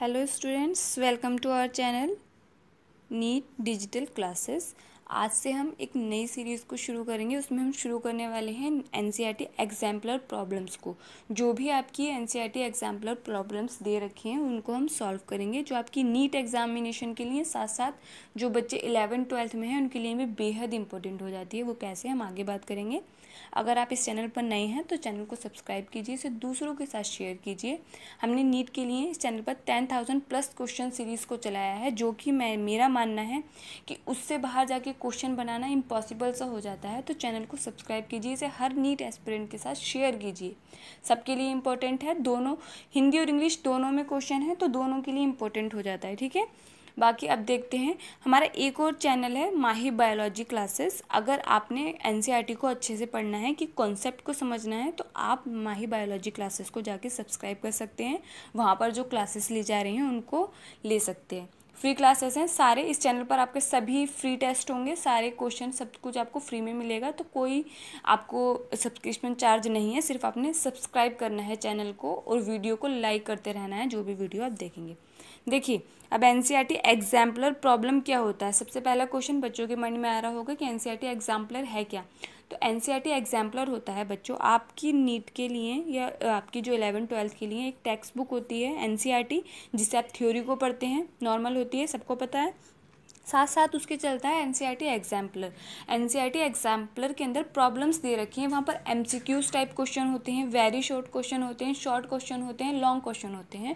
hello students welcome to our channel NEET digital classes आज से हम एक नई सीरीज़ को शुरू करेंगे उसमें हम शुरू करने वाले हैं N C R T exemplar problems को जो भी आपकी N C R T exemplar problems दे रखे हैं उनको हम सॉल्व करेंगे जो आपकी नीट एग्जामिनेशन के लिए साथ साथ जो बच्चे इलेवन ट्वेल्थ में हैं उनके लिए भी बेहद इंपॉर्टेंट हो जाती है वो कैसे हम आगे बात करेंगे अगर आप इस चैनल पर नए हैं तो चैनल को सब्सक्राइब कीजिए इसे दूसरों के साथ शेयर कीजिए हमने नीट के लिए इस चैनल पर ten thousand plus question series को चलाया है जो कि मैं मेरा मानना है कि उससे बाहर जाके क्वेश्चन बनाना इम्पॉसिबल सा हो जाता है तो चैनल को सब्सक्राइब कीजिए इसे हर नीट एस्पिरेंट के साथ शेयर कीजिए सबके लिए इम्पोर्टेंट है दोनों हिंदी और इंग्लिश दोनों में क्वेश्चन है तो दोनों के लिए इम्पोर्टेंट हो जाता है ठीक है बाकी अब देखते हैं हमारा एक और चैनल है माही बायोलॉजी क्लासेस अगर आपने एन e को अच्छे से पढ़ना है कि कॉन्सेप्ट को समझना है तो आप माही बायोलॉजी क्लासेस को जाके सब्सक्राइब कर सकते हैं वहाँ पर जो क्लासेस ली जा रही हैं उनको ले सकते हैं फ्री क्लासेस हैं सारे इस चैनल पर आपके सभी फ्री टेस्ट होंगे सारे क्वेश्चन सब कुछ आपको फ्री में मिलेगा तो कोई आपको सब्सक्रिप्शन चार्ज नहीं है सिर्फ आपने सब्सक्राइब करना है चैनल को और वीडियो को लाइक करते रहना है जो भी वीडियो आप देखेंगे देखिए अब N C R T exemplar problem क्या होता है सबसे पहला क्वेश्चन बच्चों के मन में आ रहा होगा कि N C R T exemplar है क्या तो N C R T exemplar होता है बच्चों आपकी नीट के लिए या आपकी जो इलेवन ट्वेल्थ के लिए एक टेक्स्ट बुक होती है एन सी आर टी जिससे आप थ्योरी को पढ़ते हैं नॉर्मल होती है सबको पता है साथ साथ उसके चलता है N C R T exemplar N C R T exemplar के अंदर प्रॉब्लम्स दे रखी हैं वहाँ पर M C Qs type question होते हैं वेरी शॉर्ट क्वेश्चन होते हैं शॉर्ट क्वेश्चन होते हैं लॉन्ग क्वेश्चन होते हैं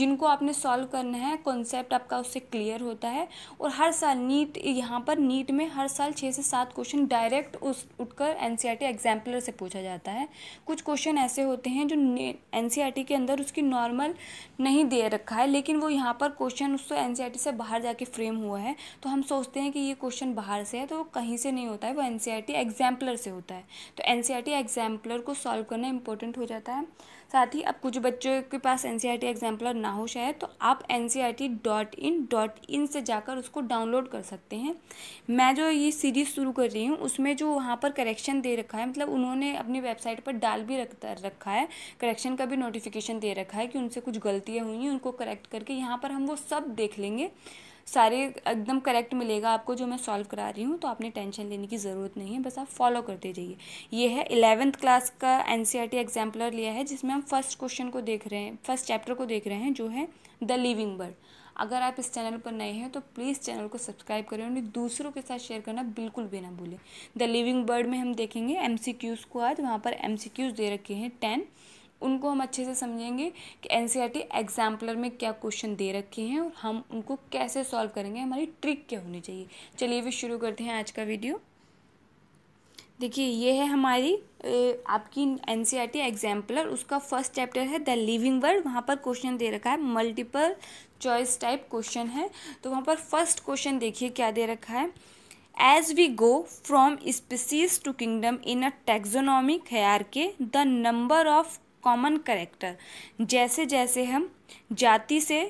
जिनको आपने सॉल्व करना है कॉन्सेप्ट आपका उससे क्लियर होता है और हर साल नीट यहाँ पर नीट में हर साल छः से सात क्वेश्चन डायरेक्ट उस उठकर N C R T exemplar से पूछा जाता है कुछ क्वेश्चन ऐसे होते हैं जो एन सी आर टी के अंदर उसकी नॉर्मल नहीं दे रखा है लेकिन वो यहाँ पर क्वेश्चन उसको एन सी आर टी से बाहर जाके फ्रेम हुआ है तो हम सोचते हैं कि ये क्वेश्चन बाहर से है तो वो कहीं से नहीं होता है वो N C R T exemplar से होता है तो N C R T exemplar को सॉल्व करना इंपॉर्टेंट हो जाता है साथ ही अब कुछ बच्चों के पास N C R T exemplar ना हो शायद तो आप N C R T dot in dot in से जाकर उसको डाउनलोड कर सकते हैं मैं जो ये सीरीज़ शुरू कर रही हूँ उसमें जो वहाँ पर करेक्शन दे रखा है मतलब उन्होंने अपनी वेबसाइट पर डाल भी रख रखा है करेक्शन का भी नोटिफिकेशन दे रखा है कि उनसे कुछ गलतियाँ हुई हैं उनको करेक्ट करके यहाँ पर हम वो सब देख लेंगे सारे एकदम करेक्ट मिलेगा आपको जो मैं सॉल्व करा रही हूँ तो आपने टेंशन लेने की ज़रूरत नहीं है बस आप फॉलो करते जाइए ये है इलेवेंथ क्लास का N C R T exemplar लिया है जिसमें हम फर्स्ट क्वेश्चन को देख रहे हैं फर्स्ट चैप्टर को देख रहे हैं जो है द लिविंग बर्ड अगर आप इस चैनल पर नए हैं तो प्लीज़ चैनल को सब्सक्राइब करें और दूसरों के साथ शेयर करना बिल्कुल भी ना भूलें द लिविंग बर्ड में हम देखेंगे एम सी क्यूज़ को आज वहाँ पर एम सी क्यूज़ दे रखे हैं टेन उनको हम अच्छे से समझेंगे कि एन एग्जाम्पलर e में क्या क्वेश्चन दे रखे हैं और हम उनको कैसे सॉल्व करेंगे हमारी ट्रिक क्या होनी चाहिए चलिए भी शुरू करते हैं आज का वीडियो देखिए ये है हमारी ए, आपकी N C R T exemplar उसका फर्स्ट चैप्टर है द लिविंग वर्ल्ड वहाँ पर क्वेश्चन दे रखा है मल्टीपल चॉइस टाइप क्वेश्चन है तो वहाँ पर फर्स्ट क्वेश्चन देखिए क्या दे रखा है as we go from species to kingdom in a taxonomic hierarchy the number of common character जैसे जैसे हम जाति से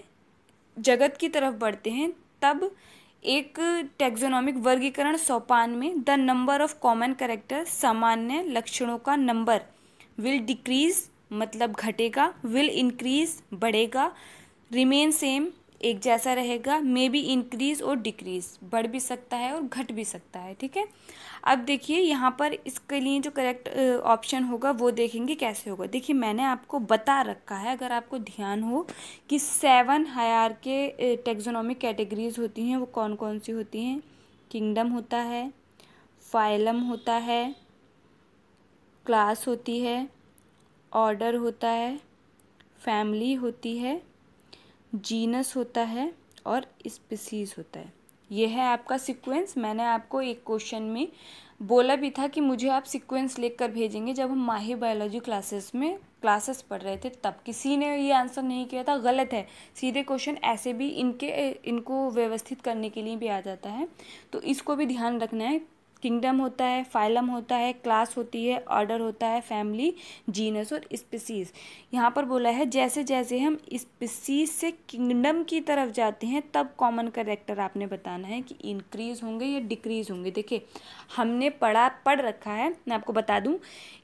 जगत की तरफ बढ़ते हैं तब एक टेक्जोनॉमिक वर्गीकरण सोपान में the number of common character सामान्य लक्षणों का नंबर विल डिक्रीज मतलब घटेगा विल इंक्रीज बढ़ेगा रिमेन सेम एक जैसा रहेगा मे बी इंक्रीज और डिक्रीज बढ़ भी सकता है और घट भी सकता है ठीक है अब देखिए यहाँ पर इसके लिए जो करेक्ट ऑप्शन होगा वो देखेंगे कैसे होगा देखिए मैंने आपको बता रखा है अगर आपको ध्यान हो कि seven hierarchy taxonomic categories होती हैं वो कौन कौन सी होती हैं किंगडम होता है फाइलम होता है क्लास होती है ऑर्डर होता है फैमिली होती है जीनस होता है और स्पीसीज होता है यह है आपका सीक्वेंस मैंने आपको एक क्वेश्चन में बोला भी था कि मुझे आप सीक्वेंस लेकर भेजेंगे जब हम माही बायोलॉजी क्लासेस में क्लासेस पढ़ रहे थे तब किसी ने ये आंसर नहीं किया था गलत है सीधे क्वेश्चन ऐसे भी इनके इनको व्यवस्थित करने के लिए भी आ जाता है तो इसको भी ध्यान रखना है किंगडम होता है फाइलम होता है क्लास होती है ऑर्डर होता है फैमिली जीनस और स्पीसीज यहाँ पर बोला है जैसे जैसे हम स्पीसीज से किंगडम की तरफ जाते हैं तब कॉमन करेक्टर आपने बताना है कि इंक्रीज होंगे या डिक्रीज होंगे देखिए हमने पढ़ा पढ़ रखा है मैं आपको बता दूँ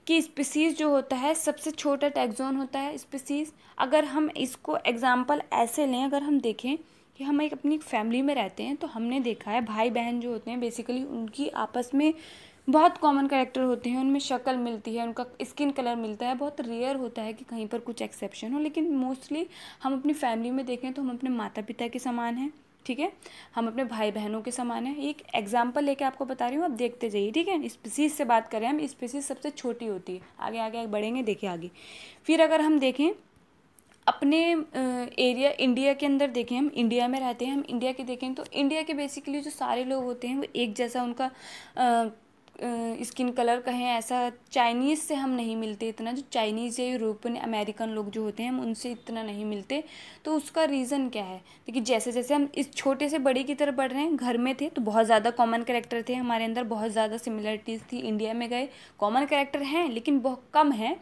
कि स्पीसीज जो होता है सबसे छोटा टैक्जोन होता है स्पीसीज अगर हम इसको एग्ज़ाम्पल ऐसे लें अगर हम देखें कि हम एक अपनी फैमिली में रहते हैं तो हमने देखा है भाई बहन जो होते हैं बेसिकली उनकी आपस में बहुत कॉमन करेक्टर होते हैं उनमें शक्ल मिलती है उनका स्किन कलर मिलता है बहुत रेयर होता है कि कहीं पर कुछ एक्सेप्शन हो लेकिन मोस्टली हम अपनी फैमिली में देखें तो हम अपने माता पिता के समान हैं ठीक है हम अपने भाई बहनों के समान हैं एक एग्जाम्पल लेके आपको बता रही हूँ आप देखते जाइए ठीक है स्पीसीज से बात करें हम स्पीसीज सबसे छोटी होती है आगे आगे, आगे बढ़ेंगे देखिए आगे फिर अगर हम देखें अपने एरिया इंडिया के अंदर देखें हम इंडिया में रहते हैं हम इंडिया के देखें तो इंडिया के बेसिकली जो सारे लोग होते हैं वो एक जैसा उनका स्किन कलर कहें ऐसा चाइनीज़ से हम नहीं मिलते इतना जो चाइनीज़ या यूरोपियन अमेरिकन लोग जो होते हैं हम उनसे इतना नहीं मिलते तो उसका रीज़न क्या है देखिए जैसे जैसे हम इस छोटे से बड़े की तरफ बढ़ रहे हैं घर में थे तो बहुत ज़्यादा कॉमन करेक्टर थे हमारे अंदर बहुत ज़्यादा सिमिलरिटीज़ थी इंडिया में गए कॉमन करेक्टर हैं लेकिन बहुत कम हैं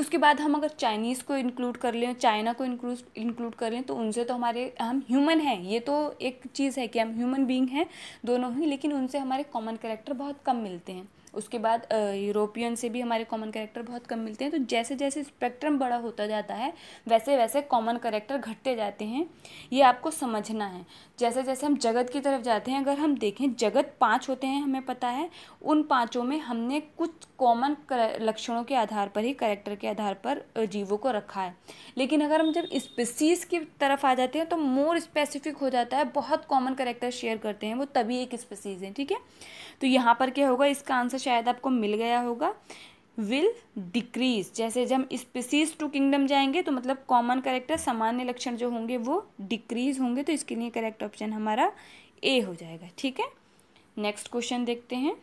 उसके बाद हम अगर चाइनीज़ को इंक्लूड कर लें चाइना को इंक्लूड कर लें तो उनसे तो हमारे हम ह्यूमन हैं ये तो एक चीज़ है कि हम ह्यूमन बींग हैं दोनों ही लेकिन उनसे हमारे कॉमन करेक्टर बहुत कम मिलते हैं उसके बाद यूरोपियन से भी हमारे कॉमन करेक्टर बहुत कम मिलते हैं तो जैसे जैसे स्पेक्ट्रम बड़ा होता जाता है वैसे वैसे कॉमन करेक्टर घटते जाते हैं ये आपको समझना है जैसे जैसे हम जगत की तरफ जाते हैं अगर हम देखें जगत पाँच होते हैं हमें पता है उन पाँचों में हमने कुछ कॉमन लक्षणों के आधार पर ही करेक्टर के आधार पर जीवों को रखा है लेकिन अगर हम जब स्पेसीज़ की तरफ आ जाते हैं तो मोर स्पेसिफिक हो जाता है बहुत कॉमन करेक्टर शेयर करते हैं वो तभी एक स्पेसीज़ है ठीक है तो यहाँ पर क्या होगा इसका आंसर शायद आपको मिल गया होगा विल डिक्रीज जैसे जब हम स्पीसीज टू किंगडम जाएंगे तो मतलब कॉमन करेक्टर सामान्य लक्षण जो होंगे वो डिक्रीज होंगे तो इसके लिए करेक्ट ऑप्शन हमारा ए हो जाएगा ठीक है नेक्स्ट क्वेश्चन देखते हैं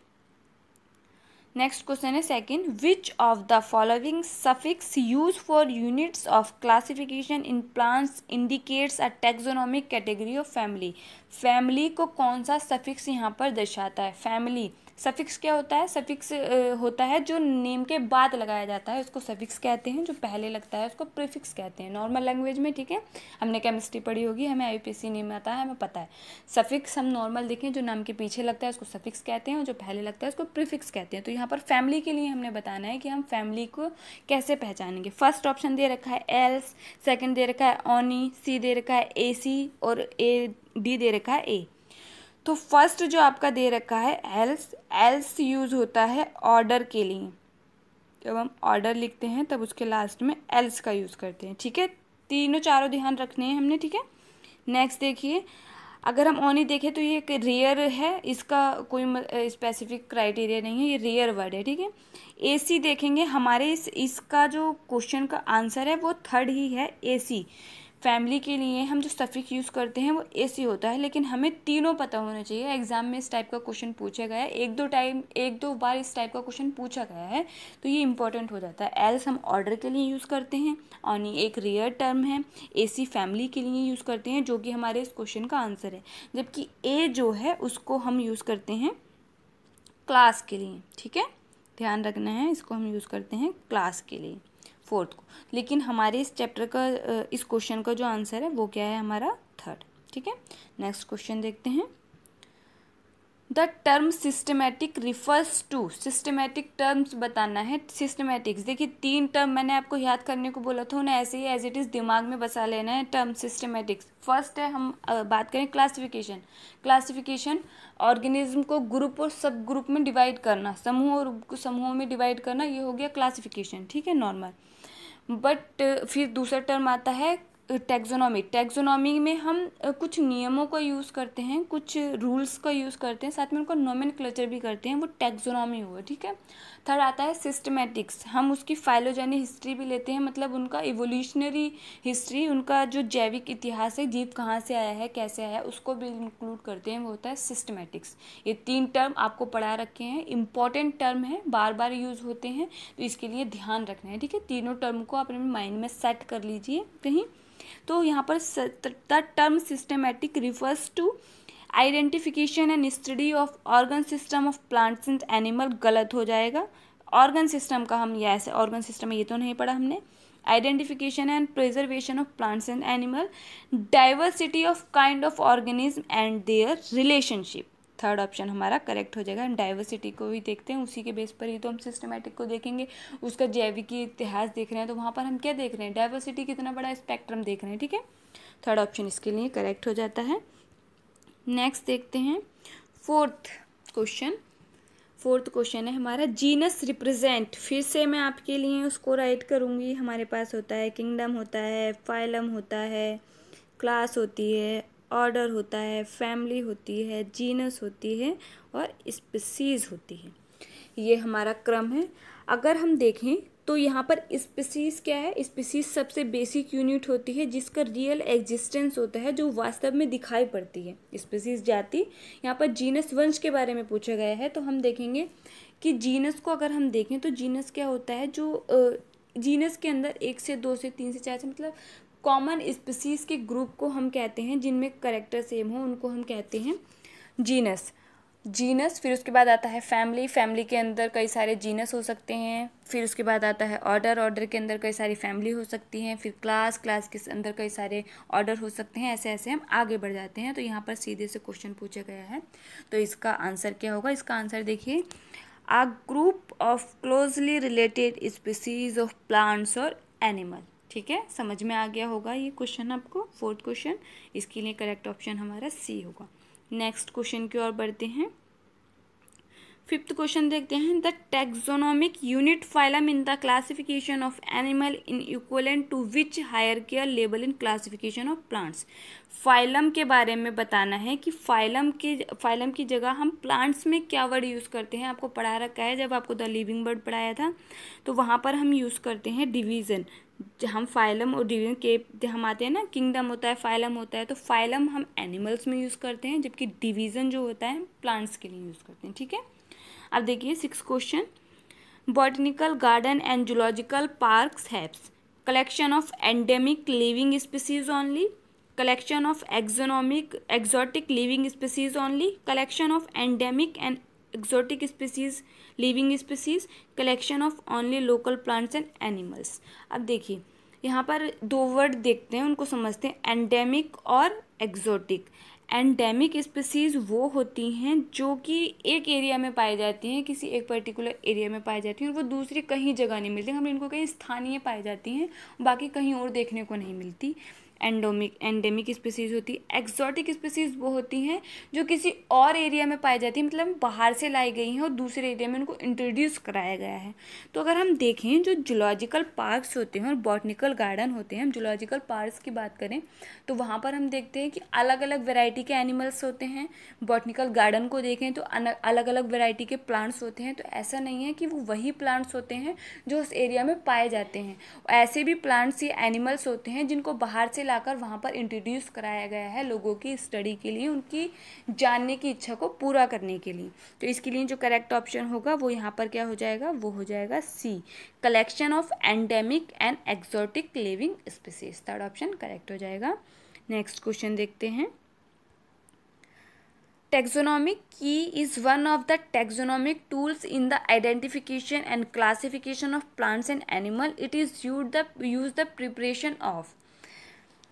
नेक्स्ट क्वेश्चन है second which of the following suffix use for units of classification in plants indicates a taxonomic category of family family को कौन सा सफिक्स यहाँ पर दर्शाता है फैमिली सफिक्स क्या होता है सफिक्स होता है जो नेम के बाद लगाया जाता है उसको सफिक्स कहते हैं जो पहले लगता है उसको प्रीफिक्स कहते हैं नॉर्मल लैंग्वेज में ठीक है हमने केमिस्ट्री पढ़ी होगी हमें आई नेम आता है हमें पता है सफिक्स हम नॉर्मल देखें जो नाम के पीछे लगता है उसको सफिक्स कहते हैं और जो पहले लगता है उसको प्रीफिक्स कहते हैं तो यहाँ पर फैमिली के लिए हमने बताना है कि हम फैमिली को कैसे पहचानेंगे फर्स्ट ऑप्शन दे रखा है एल्स सेकेंड दे रखा है ऑनी सी दे रखा है ए सी और ए डी दे रखा है ए तो फर्स्ट जो आपका दे रखा है एल्स एल्स यूज़ होता है ऑर्डर के लिए जब हम ऑर्डर लिखते हैं तब उसके लास्ट में एल्स का यूज़ करते हैं ठीक है तीनों चारों ध्यान रखने हैं हमने ठीक है नेक्स्ट देखिए अगर हम ओनी देखें तो ये एक रेयर है इसका कोई स्पेसिफिक क्राइटेरिया नहीं है ये रेयर वर्ड है ठीक है एसी देखेंगे हमारे इस इसका जो क्वेश्चन का आंसर है वो थर्ड ही है एसी फैमिली के लिए हम जो सफ़िक यूज़ करते हैं वो ए सी होता है लेकिन हमें तीनों पता होना चाहिए एग्ज़ाम में इस टाइप का क्वेश्चन पूछा गया है एक दो टाइम एक दो बार इस टाइप का क्वेश्चन पूछा गया है तो ये इंपॉर्टेंट हो जाता है एल्स हम ऑर्डर के लिए यूज़ करते हैं ऑन एक रेयर टर्म है ए सी फैमिली के लिए यूज़ करते हैं जो कि हमारे इस क्वेश्चन का आंसर है जबकि ए जो है उसको हम यूज़ करते हैं क्लास के लिए ठीक है ध्यान रखना है इसको हम यूज़ करते हैं क्लास के लिए फोर्थ को लेकिन हमारे इस चैप्टर का इस क्वेश्चन का जो आंसर है वो क्या है हमारा थर्ड ठीक है नेक्स्ट क्वेश्चन देखते हैं the term systematic refers to systematic terms बताना है सिस्टमैटिक्स देखिए तीन टर्म मैंने आपको याद करने को बोला था उन्हें ऐसे ही एज इट इज़ दिमाग में बसा लेना है टर्म सिस्टमैटिक्स फर्स्ट है हम बात करें क्लासिफिकेशन क्लासिफिकेशन ऑर्गेनिज्म को ग्रुप और सब ग्रुप में डिवाइड करना समूह और समूहों में डिवाइड करना ये हो गया क्लासिफिकेशन ठीक है नॉर्मल बट फिर दूसरा टर्म आता है टेक्जोनॉमी टेक्जोनॉमी में हम कुछ नियमों का यूज़ करते हैं कुछ रूल्स का यूज़ करते हैं साथ में उनका क्लचर भी करते हैं वो टेक्जोनॉमी हुआ ठीक है थर्ड आता है सिस्टमेटिक्स हम उसकी फाइलोजेनी हिस्ट्री भी लेते हैं मतलब उनका इवोल्यूशनरी हिस्ट्री उनका जो जैविक इतिहास है जीव कहाँ से आया है कैसे आया है उसको भी इंक्लूड करते हैं वो होता है सिस्टमेटिक्स ये तीन टर्म आपको पढ़ा रखे हैं इंपॉर्टेंट टर्म है बार बार यूज़ होते हैं तो इसके लिए ध्यान रखना है ठीक है तीनों टर्म को अपने माइंड में सेट कर लीजिए कहीं तो यहाँ पर the term systematic refers to identification and study of organ system of plants and animal गलत हो जाएगा ऑर्गन सिस्टम का हम यह ऐसे ऑर्गन सिस्टम ये तो नहीं पढ़ा हमने identification and preservation of plants and animal diversity of kind of organism and their relationship third option हमारा करेक्ट हो जाएगा हम डाइवर्सिटी को भी देखते हैं उसी के बेस पर ही तो हम सिस्टमेटिक को देखेंगे उसका जैविकी इतिहास देख रहे हैं तो वहाँ पर हम क्या देख रहे हैं डाइवर्सिटी कितना बड़ा स्पेक्ट्रम देख रहे हैं ठीक है थर्ड ऑप्शन इसके लिए करेक्ट हो जाता है नेक्स्ट देखते हैं फोर्थ क्वेश्चन फोर्थ क्वेश्चन है हमारा जीनस रिप्रेजेंट फिर से मैं आपके लिए उसको राइट करूँगी हमारे पास होता है किंगडम होता है फाइलम होता है क्लास होती है ऑर्डर होता है फैमिली होती है जीनस होती है और स्पीसीज़ होती है ये हमारा क्रम है अगर हम देखें तो यहाँ पर स्पीसीज़ क्या है स्पीसीज़ सबसे बेसिक यूनिट होती है जिसका रियल एग्जिस्टेंस होता है जो वास्तव में दिखाई पड़ती है स्पीसीज़ जाति यहाँ पर जीनस वंश के बारे में पूछा गया है तो हम देखेंगे कि जीनस को अगर हम देखें तो जीनस क्या होता है जो जीनस के अंदर एक से दो से तीन से चार से मतलब कॉमन स्पीसीज़ के ग्रुप को हम कहते हैं जिनमें करेक्टर सेम हो उनको हम कहते हैं जीनस जीनस फिर उसके बाद आता है फैमिली फैमिली के अंदर कई सारे जीनस हो सकते हैं फिर उसके बाद आता है ऑर्डर ऑर्डर के अंदर कई सारी फैमिली हो सकती हैं फिर क्लास क्लास के अंदर कई सारे ऑर्डर हो सकते हैं ऐसे ऐसे हम आगे बढ़ जाते हैं तो यहाँ पर सीधे से क्वेश्चन पूछा गया है तो इसका आंसर क्या होगा इसका आंसर देखिए a group of closely related species of plants और एनिमल ठीक है समझ में आ गया होगा ये क्वेश्चन आपको फोर्थ क्वेश्चन इसके लिए करेक्ट ऑप्शन हमारा सी होगा नेक्स्ट क्वेश्चन की ओर बढ़ते हैं फिफ्थ क्वेश्चन देखते हैं the taxonomic unit phylum in the classification of animal in equivalent to which higher care लेबल in classification of plants phylum के बारे में बताना है कि फाइलम के फाइलम की जगह हम प्लांट्स में क्या वर्ड यूज़ करते हैं आपको पढ़ा रखा है जब आपको द लिविंग बर्ड पढ़ाया था तो वहाँ पर हम यूज़ करते हैं डिवीज़न हम फाइलम और डिवीजन के हम आते हैं ना किंगडम होता है फाइलम होता है तो फाइलम हम एनिमल्स में यूज़ करते हैं जबकि डिवीज़न जो होता है प्लांट्स के लिए यूज़ करते हैं ठीक है अब देखिए six question botanical garden and zoological park है collection of endemic living species only collection of economic exotic living species only collection of endemic and exotic species living species collection of only local plants and animals अब देखिए यहाँ पर दो word देखते हैं उनको समझते हैं एंडेमिक और एक्जोटिक एंडेमिक स्पीसीज वो होती हैं जो कि एक एरिया में पाई जाती हैं किसी एक पर्टिकुलर एरिया में पाई जाती हैं और वो दूसरी कहीं जगह नहीं मिलती हम इनको कहीं स्थानीय पाई जाती हैं बाकी कहीं और देखने को नहीं मिलती एंडोमिक एंडेमिक स्पीसीज़ होती है एक्जॉटिक स्पीसीज़ वो होती हैं जो किसी और एरिया में पाई जाती है मतलब बाहर से लाई गई हैं और दूसरे एरिया में उनको इंट्रोड्यूस कराया गया है तो अगर हम देखें जो जुलॉजिकल पार्क्स होते हैं और बॉटनिकल गार्डन होते हैं हम जुलॉजिकल पार्क्स की बात करें तो वहाँ पर हम देखते हैं कि अलग अलग वेराइटी के एनिमल्स होते हैं बॉटनिकल गार्डन को देखें तो अलग अलग वेराइटी के प्लांट्स होते हैं तो ऐसा नहीं है कि वो वही प्लांट्स होते हैं जो उस एरिया में पाए जाते हैं ऐसे भी प्लांट्स या एनिमल्स होते हैं जिनको बाहर से लाकर वहाँ पर इंट्रोड्यूस कराया गया है लोगों की स्टडी के लिए उनकी जानने की इच्छा को पूरा करने के लिए तो इसके लिए जो करेक्ट ऑप्शन होगा वो यहाँ पर क्या हो जाएगा वो हो जाएगा C collection of endemic and exotic living species third option correct हो जाएगा नेक्स्ट क्वेश्चन देखते हैं taxonomic key is one of the taxonomic tools in the identification and classification of plants and animal it is use the use the preparation of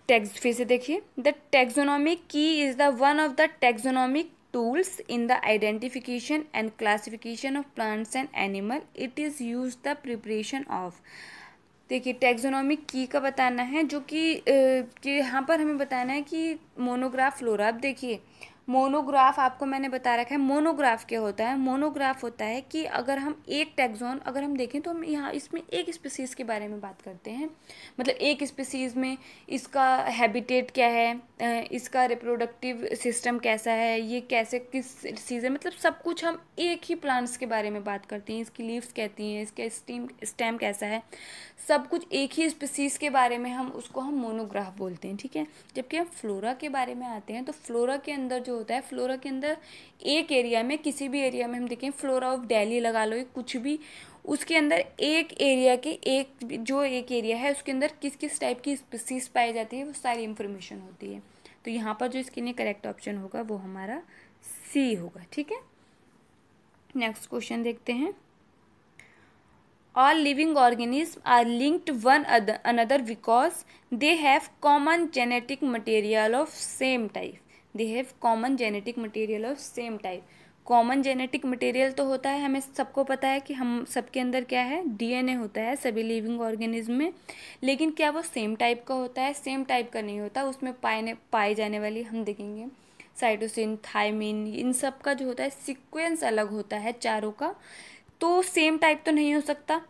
टेक्स फिर से देखिए the taxonomic key is the one of the taxonomic tools in the identification and classification of plants and animal it is use the preparation of देखिए taxonomic key का बताना है जो कि यहाँ पर हमें बताना है कि मोनोग्राफ फ्लोरा आप देखिए मोनोग्राफ आपको मैंने बता रखा है मोनोग्राफ क्या होता है मोनोग्राफ होता है कि अगर हम एक टैक्सोन अगर हम देखें तो हम यहाँ इसमें एक स्पीसीज़ के बारे में बात करते हैं मतलब एक स्पीसीज़ में इसका हैबिटेट क्या है इसका रिप्रोडक्टिव सिस्टम कैसा है ये कैसे किस सीज़न मतलब सब कुछ हम एक ही प्लांट्स के बारे में बात करते हैं इसकी लीव्स कहती हैं इसका स्टीम स्टेम कैसा है सब कुछ एक ही स्पीसीज़ के बारे में हम उसको हम मोनोग्राफ बोलते हैं ठीक है जबकि हम फ्लोरा के बारे में आते हैं तो फ्लोरा के अंदर जो होता है फ्लोरा के अंदर एक एरिया में किसी भी एरिया में हम देखें फ्लोरा ऑफ डेली लगा लो कुछ भी उसके अंदर एक एरिया के एक जो एक एरिया है उसके अंदर किस किस टाइप की स्पीसीज पाई जाती है वो सारी इन्फॉर्मेशन होती है तो यहाँ पर जो इसके लिए करेक्ट ऑप्शन होगा वो हमारा सी होगा ठीक है नेक्स्ट क्वेश्चन देखते हैं all living organism are linked one another because they have common genetic material of same type they have common genetic material of same type common genetic material तो होता है हमें सबको पता है कि हम सबके अंदर क्या है डीएनए होता है सभी लिविंग ऑर्गेनिज्म में लेकिन क्या वो सेम टाइप का होता है सेम टाइप का नहीं होता उसमें पाए पाए जाने वाली हम देखेंगे साइटोसिन थायमिन इन सब का जो होता है सीक्वेंस अलग होता है चारों का तो सेम टाइप तो नहीं हो सकता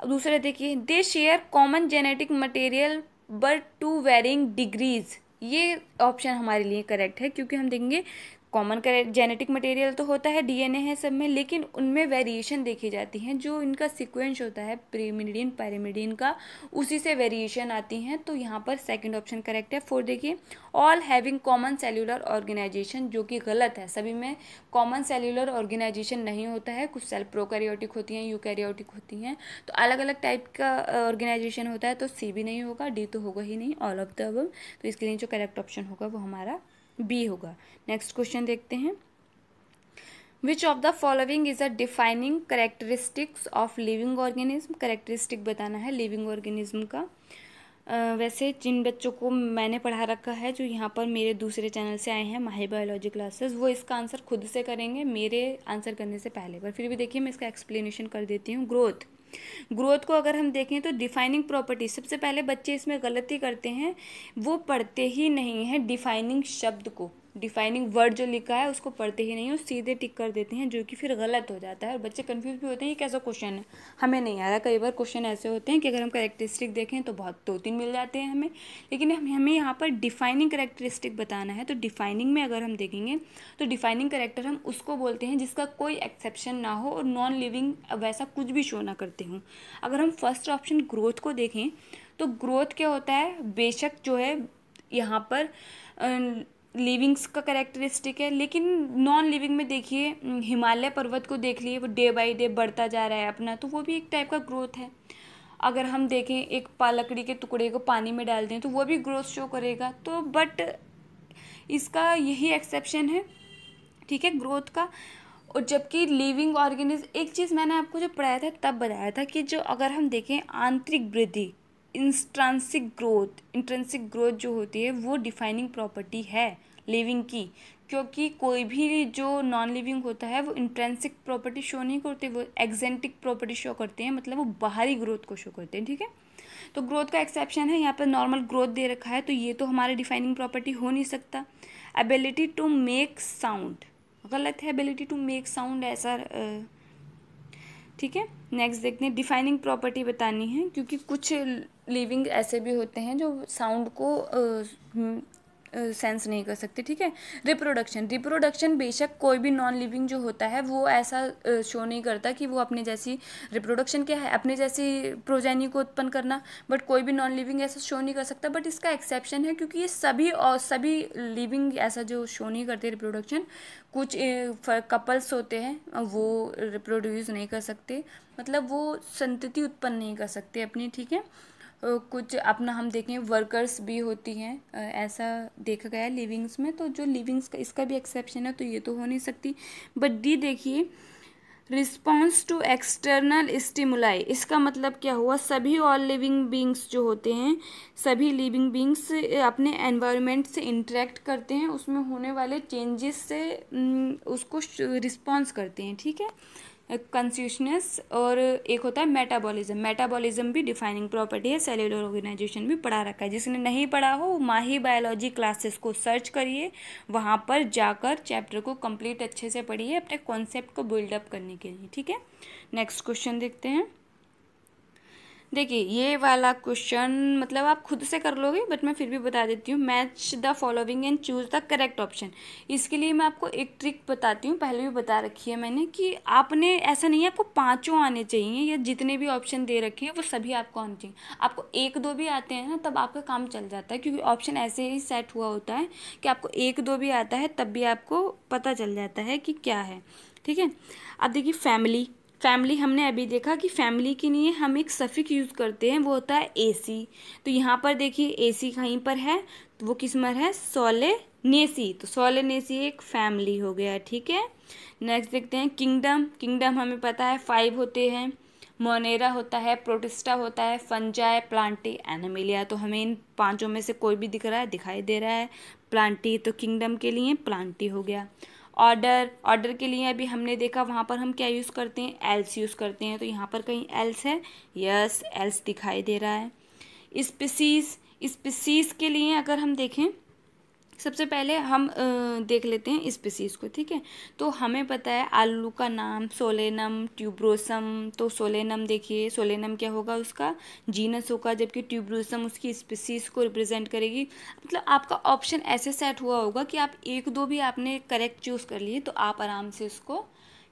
अब दूसरा देखिए they share common genetic material but to varying degrees ये ऑप्शन हमारे लिए करेक्ट है क्योंकि हम देखेंगे कॉमन जेनेटिक मटेरियल तो होता है डीएनए है सब में लेकिन उनमें वेरिएशन देखी जाती हैं जो इनका सीक्वेंस होता है प्रीमिडिन पैरामिडिन का उसी से वेरिएशन आती हैं तो यहाँ पर सेकंड ऑप्शन करेक्ट है फोर देखिए all having common cellular organisation जो कि गलत है सभी में कॉमन सेलुलर ऑर्गेनाइजेशन नहीं होता है कुछ सेल प्रोकैरियोटिक होती हैं यूकैरियोटिक होती हैं तो अलग अलग टाइप का ऑर्गेनाइजेशन होता है तो सी भी नहीं होगा डी तो होगा ही नहीं ऑल ऑफ द अब तो इसके लिए जो करेक्ट ऑप्शन होगा वो हमारा बी होगा नेक्स्ट क्वेश्चन देखते हैं which of the following is a defining characteristics of living organism characteristic बताना है लिविंग ऑर्गेनिज्म का uh, वैसे जिन बच्चों को मैंने पढ़ा रखा है जो यहाँ पर मेरे दूसरे चैनल से आए हैं माही बायोलॉजी क्लासेस वो इसका आंसर खुद से करेंगे मेरे आंसर करने से पहले पर फिर भी देखिए मैं इसका एक्सप्लेनेशन कर देती हूँ ग्रोथ ग्रोथ को अगर हम देखें तो डिफाइनिंग प्रॉपर्टी सबसे पहले बच्चे इसमें गलती करते हैं वो पढ़ते ही नहीं हैं डिफाइनिंग शब्द को डिफाइनिंग वर्ड जो लिखा है उसको पढ़ते ही नहीं और सीधे टिक कर देते हैं जो कि फिर गलत हो जाता है और बच्चे कन्फ्यूज भी होते हैं ये कैसा क्वेश्चन है हमें नहीं आ रहा कई बार क्वेश्चन ऐसे होते हैं कि अगर हम करेक्टरिस्टिक देखें तो बहुत दो तीन मिल जाते हैं हमें लेकिन हमें यहाँ पर डिफाइनिंग करेक्टरिस्टिक बताना है तो डिफाइनिंग में अगर हम देखेंगे तो डिफाइनिंग करेक्टर हम उसको बोलते हैं जिसका कोई एक्सेप्शन ना हो और नॉन लिविंग वैसा कुछ भी शो ना करते हों अगर हम फर्स्ट ऑप्शन ग्रोथ को देखें तो ग्रोथ क्या होता है बेशक जो है यहाँ पर लिविंग्स का करेक्टरिस्टिक है लेकिन नॉन लिविंग में देखिए हिमालय पर्वत को देख लिए वो डे बाई डे बढ़ता जा रहा है अपना तो वो भी एक टाइप का ग्रोथ है अगर हम देखें एक पालकड़ी के टुकड़े को पानी में डाल दें तो वो भी ग्रोथ शो करेगा तो बट इसका यही एक्सेप्शन है ठीक है ग्रोथ का और जबकि लिविंग ऑर्गेनिज्म एक चीज़ मैंने आपको जो पढ़ाया था तब बताया था कि जो अगर हम देखें आंतरिक वृद्धि इंस्ट्रांसिक ग्रोथ इंट्रेंसिक ग्रोथ जो होती है वो डिफाइनिंग प्रॉपर्टी है लिविंग की क्योंकि कोई भी जो नॉन लिविंग होता है वो इंट्रेंसिक प्रॉपर्टी शो नहीं करते वो एग्जेंटिक प्रॉपर्टी शो करते हैं मतलब वो बाहरी ग्रोथ को शो करते हैं ठीक है तो ग्रोथ का एक्सेप्शन है यहाँ पर नॉर्मल ग्रोथ दे रखा है तो ये तो हमारे डिफाइनिंग प्रॉपर्टी हो नहीं सकता एबिलिटी टू मेक साउंड गलत है एबिलिटी टू मेक साउंड ऐसा ठीक है नेक्स्ट देखते हैं डिफाइनिंग प्रॉपर्टी बतानी है क्योंकि कुछ लिविंग ऐसे भी होते हैं जो साउंड को सेंस नहीं कर सकते ठीक है रिप्रोडक्शन रिप्रोडक्शन बेशक कोई भी नॉन लिविंग जो होता है वो ऐसा शो नहीं करता कि वो अपने जैसी रिप्रोडक्शन क्या है अपने जैसी प्रोजेनी को उत्पन्न करना बट कोई भी नॉन लिविंग ऐसा शो नहीं कर सकता बट इसका एक्सेप्शन है क्योंकि ये सभी और सभी लिविंग ऐसा जो शो नहीं करते रिप्रोडक्शन कुछ कपल्स होते हैं वो रिप्रोड्यूस नहीं कर सकते मतलब वो संतति उत्पन्न नहीं कर सकते अपनी ठीक है कुछ अपना हम देखें वर्कर्स भी होती हैं ऐसा देखा गया है लिविंग्स में तो जो लिविंग्स का इसका भी एक्सेप्शन है तो ये तो हो नहीं सकती बट डी देखिए रिस्पॉन्स टू एक्सटर्नल स्टिमुलाई इसका मतलब क्या हुआ सभी ऑल लिविंग बींग्स जो होते हैं सभी लिविंग बींग्स अपने एनवायरनमेंट से इंटरेक्ट करते हैं उसमें होने वाले चेंजेस से उसको रिस्पॉन्स करते हैं ठीक है कंस्यूशनस और एक होता है मेटाबॉलिज्म मेटाबॉलिज्म भी डिफाइनिंग प्रॉपर्टी है सेल्यूलर ऑर्गेनाइजेशन भी पढ़ा रखा है जिसने नहीं पढ़ा हो माही बायोलॉजी क्लासेस को सर्च करिए वहाँ पर जाकर चैप्टर को कंप्लीट अच्छे से पढ़िए अपने कॉन्सेप्ट को बिल्डअप करने के लिए ठीक है नेक्स्ट क्वेश्चन देखते हैं देखिए ये वाला क्वेश्चन मतलब आप खुद से कर लोगे बट मैं फिर भी बता देती हूँ match the following and choose the correct option इसके लिए मैं आपको एक ट्रिक बताती हूँ पहले भी बता रखी है मैंने कि आपने ऐसा नहीं है आपको पाँचों आने चाहिए या जितने भी ऑप्शन दे रखे हैं वो सभी आपको आने चाहिए आपको एक दो भी आते हैं ना तब आपका काम चल जाता है क्योंकि ऑप्शन ऐसे ही सेट हुआ होता है कि आपको एक दो भी आता है तब भी आपको पता चल जाता है कि क्या है ठीक है अब देखिए फैमिली फैमिली हमने अभी देखा कि फैमिली के लिए हम एक सफ़िक यूज़ करते हैं वो होता है एसी तो यहाँ पर देखिए एसी कहीं पर है तो वो किस मर है सोले नेसी तो सोले नेसी एक फैमिली हो गया ठीक है नेक्स्ट देखते हैं किंगडम किंगडम हमें पता है फाइव होते हैं मोनेरा होता है प्रोटिस्टा होता है फंजाए प्लांटी एनामिलिया तो हमें इन पाँचों में से कोई भी दिख रहा है दिखाई दे रहा है प्लांटी तो किंगडम के लिए प्लांटी हो गया ऑर्डर ऑर्डर के लिए अभी हमने देखा वहाँ पर हम क्या यूज़ करते हैं एल्स यूज़ करते हैं तो यहाँ पर कहीं एल्स है यस एल्स दिखाई दे रहा है स्पीसीज स्पीसीज के लिए अगर हम देखें सबसे पहले हम देख लेते हैं स्पीसीज़ को ठीक है तो हमें पता है आलू का नाम सोलेनम ट्यूब्रोसम तो सोलेनम देखिए सोलेनम क्या होगा उसका जीनस होगा जबकि ट्यूब्रोसम उसकी स्पीसीज़ को रिप्रेजेंट करेगी मतलब आपका ऑप्शन ऐसे सेट हुआ होगा कि आप एक दो भी आपने करेक्ट चूज़ कर लिए तो आप आराम से उसको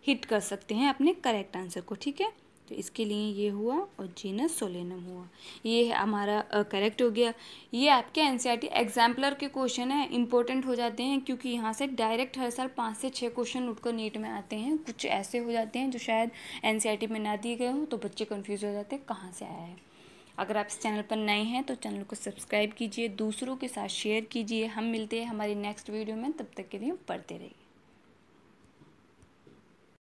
हिट कर सकते हैं अपने करेक्ट आंसर को ठीक है तो इसके लिए ये हुआ और जीनस सोलेनम हुआ ये हमारा करेक्ट हो गया ये आपके एन सी एग्जाम्पलर के क्वेश्चन हैं इंपॉर्टेंट हो जाते हैं क्योंकि यहाँ से डायरेक्ट हर साल पाँच से छः क्वेश्चन उठकर नीट में आते हैं कुछ ऐसे हो जाते हैं जो शायद एन e में ना दिए गए हों तो बच्चे कन्फ्यूज़ हो जाते हैं कहाँ से आया है अगर आप इस चैनल पर नए हैं तो चैनल को सब्सक्राइब कीजिए दूसरों के साथ शेयर कीजिए हम मिलते हैं हमारी नेक्स्ट वीडियो में तब तक के लिए पढ़ते रहिए